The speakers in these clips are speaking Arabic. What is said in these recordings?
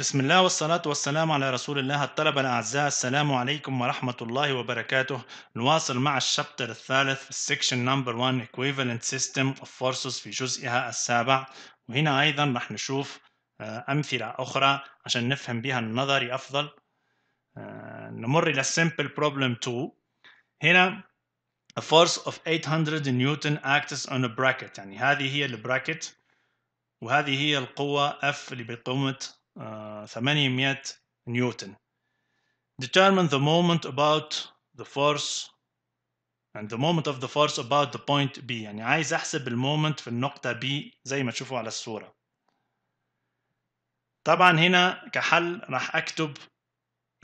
بسم الله والصلاة والسلام على رسول الله الطلبة الأعزاء السلام عليكم ورحمة الله وبركاته نواصل مع الشابتر الثالث السكشن نمبر 1 equivalent system of forces في جزئها السابع وهنا أيضا رح نشوف آه، أمثلة أخرى عشان نفهم بها النظري أفضل آه، نمر إلى simple problem 2 هنا a force of 800 newton acts on a bracket يعني هذه هي البراكت وهذه هي القوة F اللي بقومة 800 آه، نيوتن determine the moment about the force and the moment of the force about the point B يعني عايز احسب المومنت في النقطة B زي ما تشوفوا على الصورة طبعا هنا كحل راح اكتب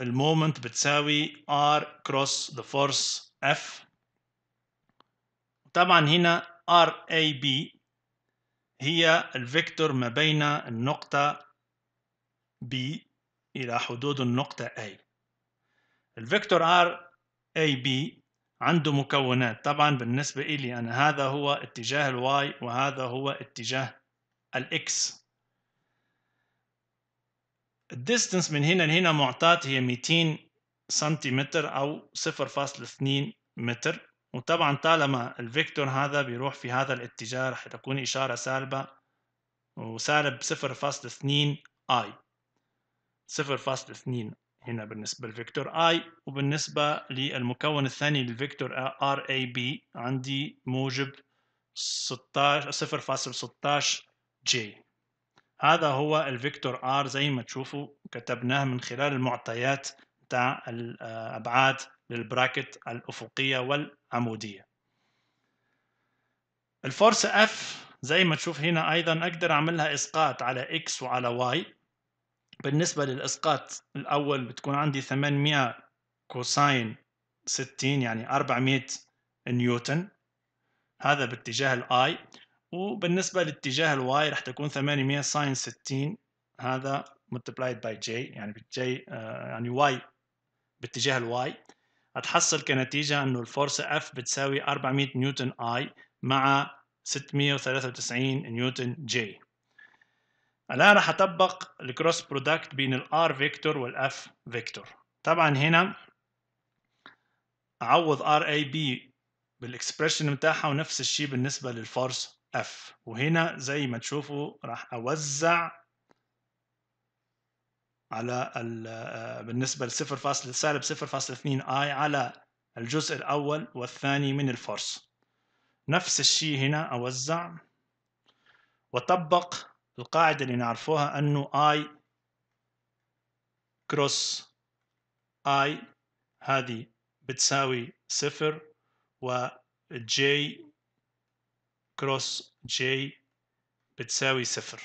المومنت بتساوي R cross the force F طبعا هنا RAB هي الفيكتور ما بين النقطة B إلى حدود النقطة A الفيكتور R AB عنده مكونات طبعا بالنسبة إلي أنا يعني هذا هو اتجاه الواي وهذا هو اتجاه الإكس الديستنس من هنا لهنا معطاة هي 200 سنتيمتر أو 0.2 متر وطبعا طالما الفيكتور هذا بيروح في هذا الاتجاه رح تكون إشارة سالبة وسالب 0.2 I 0.2 هنا بالنسبة للفيكتور I وبالنسبة للمكون الثاني للفيكتور RAB عندي موجب 0.16 جي هذا هو الفيكتور R زي ما تشوفوا كتبناه من خلال المعطيات تاع الابعاد للبراكت الافقية والعمودية الفورس F زي ما تشوف هنا ايضا اقدر اعملها اسقاط على X وعلى Y بالنسبة للإسقاط الأول بتكون عندي 800 كوساين 60 يعني 400 نيوتن هذا باتجاه الاي وبالنسبة لاتجاه الواي رح تكون 800 ساين 60 هذا multiplied by j يعني بالجي آه يعني واي باتجاه الواي هتحصل كنتيجة انه الفورسة F بتساوي 400 نيوتن I مع 693 نيوتن J الآن رح أطبق الكروس برودكت بين الار فيكتور والاف فيكتور طبعا هنا أعوض ار اي بي بالإكسبرشن بتاعها ونفس الشيء بالنسبة للفورس اف وهنا زي ما تشوفوا راح أوزع على بالنسبة لصفر فاصل سالب صفر فاصل اثنين اي على الجزء الأول والثاني من الفورس نفس الشيء هنا أوزع وطبق القاعدة اللي نعرفوها أنه I كروس I هذه بتساوي صفر و J كروس J بتساوي صفر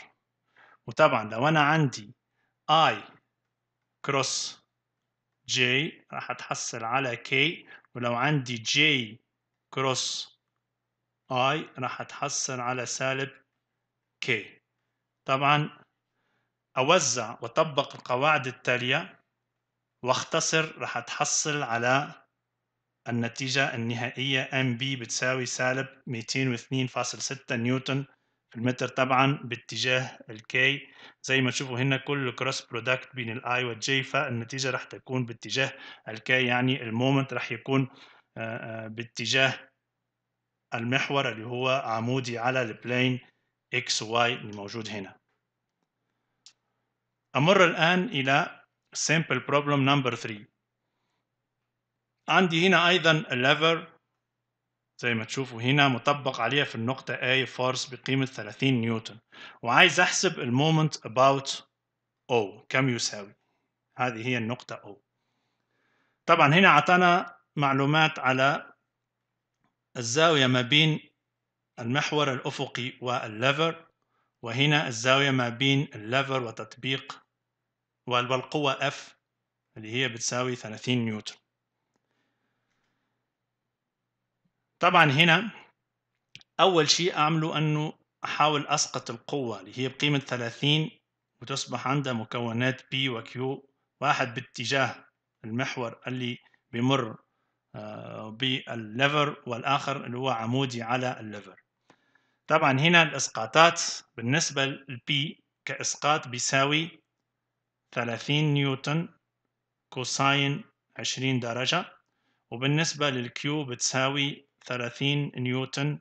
وطبعا لو أنا عندي I كروس J راح أتحصل على K ولو عندي J كروس I راح أتحصل على سالب K طبعا أوزع وأطبق القواعد التالية واختصر رح تحصل على النتيجة النهائية MB بتساوي سالب 202.6 نيوتن في المتر طبعا باتجاه الكي زي ما تشوفوا هنا كل كروس برودكت بين الاي والجي فالنتيجة رح تكون باتجاه الكي يعني المومنت رح يكون آه، آه، باتجاه المحور اللي هو عمودي على البلين اكس واي الموجود هنا أمر الآن إلى simple problem number three. عندي هنا أيضا lever زي ما تشوفوا هنا مطبق عليها في النقطة A فورس بقيمة 30 نيوتن وعايز أحسب المومنت about O كم يساوي هذه هي النقطة O طبعا هنا عطانا معلومات على الزاوية ما بين المحور الأفقي والليفر وهنا الزاوية ما بين الليفر وتطبيق والقوة F اللي هي بتساوي 30 نيوتن طبعا هنا أول شيء أعمله أنه أحاول أسقط القوة اللي هي بقيمة 30 وتصبح عندها مكونات P و Q واحد باتجاه المحور اللي بمر آه، بالليفر والآخر اللي هو عمودي على الليفر طبعا هنا الإسقاطات بالنسبة للبي كإسقاط بيساوي 30 نيوتن كوساين 20 درجة وبالنسبة للكيو بتساوي 30 نيوتن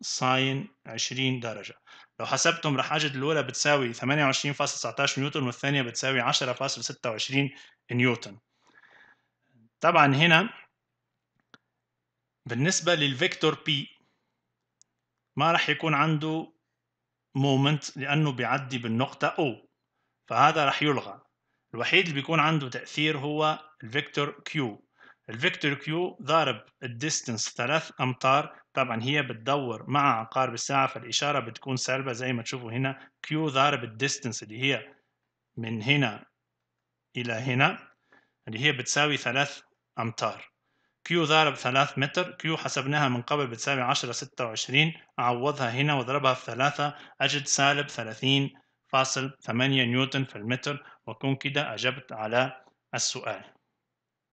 ساين 20 درجة لو حسبتم رح أجد الأولى بتساوي 28.19 نيوتن والثانية بتساوي 10.26 نيوتن طبعا هنا بالنسبة للفيكتور بي ما رح يكون عنده مومنت لأنه بيعدي بالنقطة O فهذا راح يلغى الوحيد اللي بيكون عنده تأثير هو الفيكتور كيو الفيكتور كيو ضارب الديستنس ثلاث أمتار طبعا هي بتدور مع عقارب الساعة فالإشارة بتكون سالبة زي ما تشوفوا هنا كيو ضارب الديستنس اللي هي من هنا إلى هنا اللي هي بتساوي ثلاث أمتار كيو ضارب ثلاث متر كيو حسبناها من قبل بتساوي عشرة ستة وعشرين أعوضها هنا واضربها في ثلاثة أجد سالب ثلاثين فاصل ثمانية نيوتن في المتر وكون كده أجبت على السؤال